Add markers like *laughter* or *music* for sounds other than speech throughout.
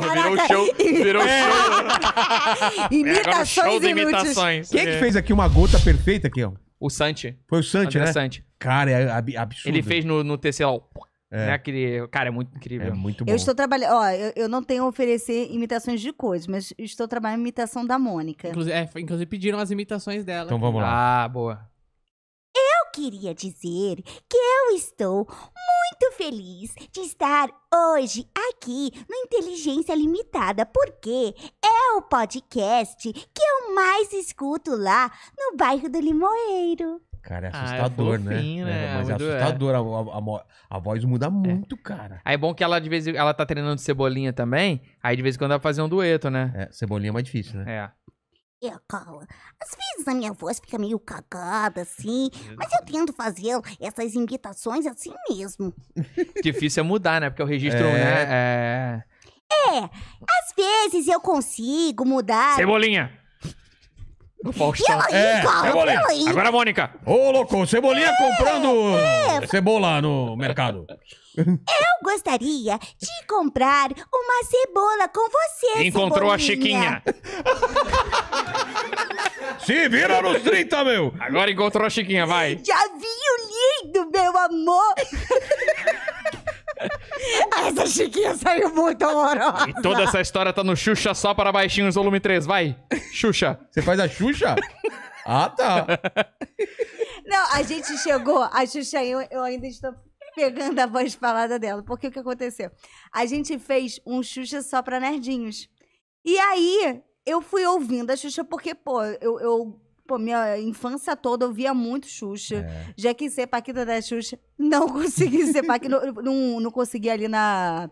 virou show. Virou é. show. imitações *laughs* é, show de imitações. Quem é que fez aqui uma gota perfeita aqui, ó? O Santi. Foi o Santi, André né? Santi. Cara, é ab absurdo. Ele fez no, no TC é. Né? Aquele, cara, é muito incrível. É muito bom. Eu estou trabalhando. Ó, eu, eu, não tenho a oferecer imitações de coisas, mas estou trabalhando imitação da Mônica. Inclusive, é, inclusive pediram as imitações dela. Então vamos lá. Ah, boa queria dizer que eu estou muito feliz de estar hoje aqui no Inteligência Limitada, porque é o podcast que eu mais escuto lá no bairro do Limoeiro. Cara, é assustador, ah, é né? fofinho, né? né? É, mas é, é. assustador, é. A, a, a, voz muda é. muito, cara. Aí é bom que ela de vez em, ela tá treinando cebolinha também, aí de vez em quando ela faz um dueto, né? É, cebolinha é mais difícil, né? É. É, Carla. Às vezes a minha voz fica meio cagada, assim, uhum. mas eu tento fazer essas imitações assim mesmo. *laughs* Difícil é mudar, né? Porque é o registro, né? É. né? É. É, às vezes eu consigo mudar. Cebolinha! Do Faustão. E aí, é, qual? Cebolinha. E aí? Agora, Mônica. Ô, louco, Cebolinha é, comprando é. cebola no mercado. Eu gostaria de comprar uma cebola com você, Encontrou Cebolinha. a Chiquinha. *laughs* Se vira nos 30, meu. Agora encontrou a Chiquinha, vai. Já viu lindo, meu amor. Essa Chiquinha saiu muito amorosa. E toda essa história tá no Xuxa só para baixinhos, volume 3. Vai, Xuxa. Você faz a Xuxa? ah, tá. Não, a gente chegou, a Xuxa eu, eu ainda estou pegando a voz falada dela. Porque o que aconteceu? A gente fez um Xuxa só pra nerdinhos. E aí, eu fui ouvindo a Xuxa porque, pô, eu, eu Pô, minha infância toda eu via muito Xuxa. É. Já quis ser Paquita da Xuxa. Não *laughs* consegui ser Paquita. não, não, não consegui ali na.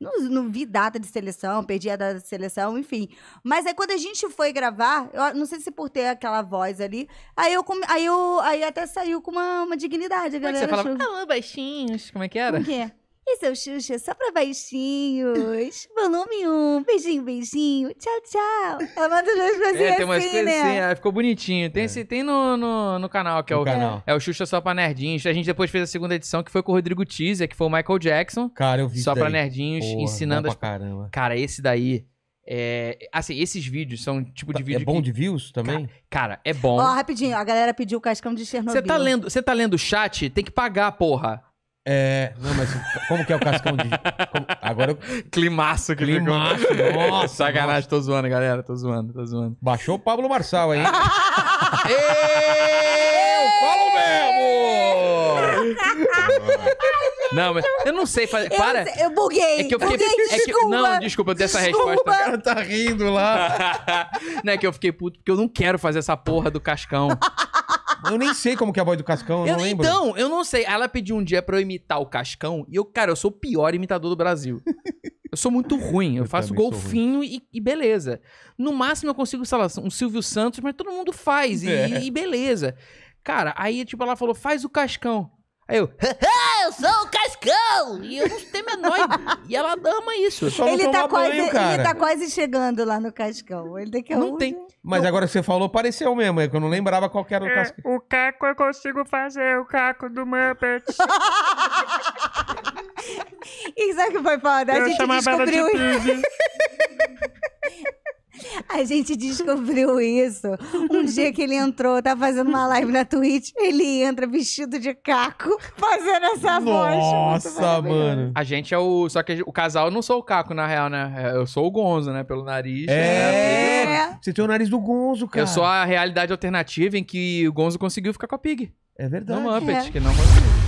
Não, não, vi data de seleção, perdi a data de seleção, enfim. Mas aí quando a gente foi gravar, eu não sei se por ter aquela voz ali, aí eu, aí eu aí até saiu com uma, uma dignidade. A galera, como é que você falava? Ah, baixinhos, como é que era? O quê? seu Xuxa só pra baixinhos. Volume tipo, 1. Beijinho, beijinho. Tchau, tchau. Ela manda umas coisinhas é, tem assim, umas assim, coisas né? assim. É, ficou bonitinho. Tem, é. esse, tem no, no, no, canal, que é o canal. É. é o Xuxa só pra nerdinhos. A gente depois fez a segunda edição, que foi com o Rodrigo Teaser, que foi o Michael Jackson. Cara, eu vi Só daí. pra nerdinhos, Porra, ensinando... As... caramba. Cara, esse daí... É, assim, esses vídeos são um tipo de é vídeo. É bom que... de views também? Cara, cara é bom. Ó, oh, rapidinho, a galera pediu o cascão de Chernobyl. Você tá lendo, você tá lendo o chat? Tem que pagar, porra. É. Não, mas como que é o Cascão de. Como... Agora. Eu... Climaço que Climaço, ficou. nossa. *laughs* Sacanagem, nossa. tô zoando, galera. Tô zoando, tô zoando. Baixou o Pablo Marçal aí. *laughs* eu falo mesmo! Não, mas eu não sei fazer. Para! Eu, eu buguei! É que eu fiquei. Buguei, é desculpa, não, desculpa, dessa desculpa. resposta. O cara tá rindo lá. *laughs* não é que eu fiquei puto porque eu não quero fazer essa porra do Cascão. Eu nem sei como que é a voz do Cascão, eu, eu não lembro. Então, eu não sei. ela pediu um dia pra eu imitar o Cascão e eu, cara, eu sou o pior imitador do Brasil. Eu sou muito ruim, eu, eu faço golfinho e, e, beleza. No máximo eu consigo, sei lá, um Silvio Santos, mas todo mundo faz e, é. e beleza. Cara, aí tipo ela falou, faz o Cascão. Aí eu, *laughs* eu sou o Cascão! E eu não tenho a menor e ela ama isso. ele, tá quase, banho, ele tá quase chegando lá no Cascão. Ele tem que Não é tem. Mas agora que você falou, pareceu mesmo. É que eu não lembrava qual era o é, Cascão. O caco eu consigo fazer, o caco do Muppet. *laughs* e sabe o que foi foda? A eu gente descobriu... De *laughs* A gente descobriu isso um dia que ele entrou, tá fazendo uma live na Twitch, ele entra vestido de caco, *laughs* fazendo essa Nossa, voz. Nossa, mano. A gente é o. Só que o casal eu não sou o caco, na real, né? É, eu sou o Gonzo, né? Pelo nariz. É. Né? é. Você tem o nariz do Gonzo, cara. Eu sou a realidade alternativa em que o Gonzo conseguiu ficar com a Pig. É verdade. Não Muppet, é. que não conseguiu.